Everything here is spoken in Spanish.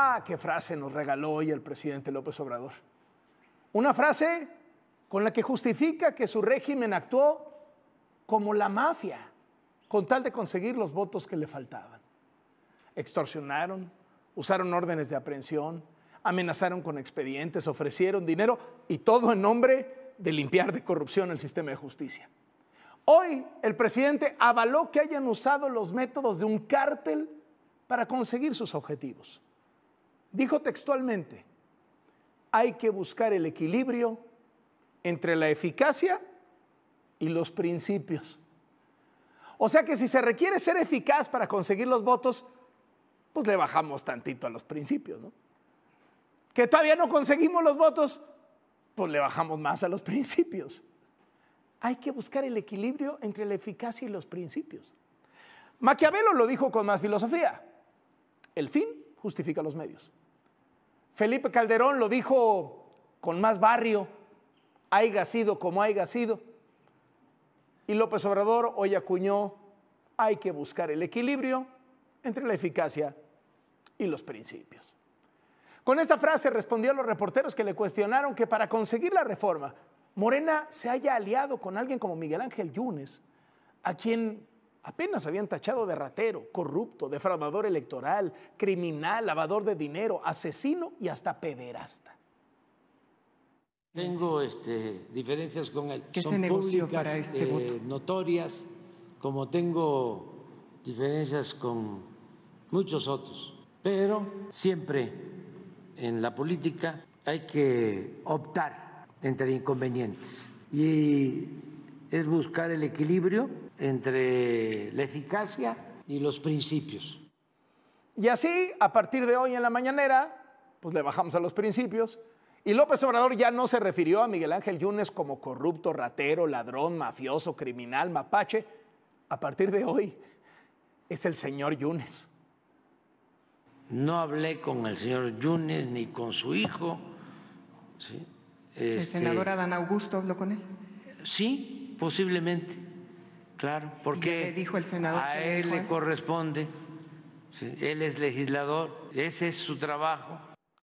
Ah, qué frase nos regaló hoy el presidente López Obrador. Una frase con la que justifica que su régimen actuó como la mafia, con tal de conseguir los votos que le faltaban. Extorsionaron, usaron órdenes de aprehensión, amenazaron con expedientes, ofrecieron dinero y todo en nombre de limpiar de corrupción el sistema de justicia. Hoy el presidente avaló que hayan usado los métodos de un cártel para conseguir sus objetivos. Dijo textualmente, hay que buscar el equilibrio entre la eficacia y los principios. O sea que si se requiere ser eficaz para conseguir los votos, pues le bajamos tantito a los principios, Que todavía no conseguimos los votos, pues le bajamos más a los principios. Hay que buscar el equilibrio entre la eficacia y los principios. Maquiavelo lo dijo con más filosofía. El fin justifica los medios. Felipe Calderón lo dijo con más barrio, haya sido como haya sido. Y López Obrador hoy acuñó, hay que buscar el equilibrio entre la eficacia y los principios. Con esta frase respondió a los reporteros que le cuestionaron que para conseguir la reforma, Morena se haya aliado con alguien como Miguel Ángel Yunes, a quien Apenas habían tachado de ratero, corrupto, defraudador electoral, criminal, lavador de dinero, asesino y hasta pederasta. Tengo este, diferencias con él. ¿Qué Son se negoció para este eh, voto? Notorias, como tengo diferencias con muchos otros. Pero siempre en la política hay que optar entre inconvenientes. Y es buscar el equilibrio entre la eficacia y los principios. Y así, a partir de hoy en la mañanera, pues le bajamos a los principios. Y López Obrador ya no se refirió a Miguel Ángel Yunes como corrupto, ratero, ladrón, mafioso, criminal, mapache. A partir de hoy es el señor Yunes. No hablé con el señor Yunes ni con su hijo. ¿sí? ¿El este, senador Adán Augusto habló con él? Sí, posiblemente, claro, porque dijo el senador a él le corresponde, él es legislador, ese es su trabajo.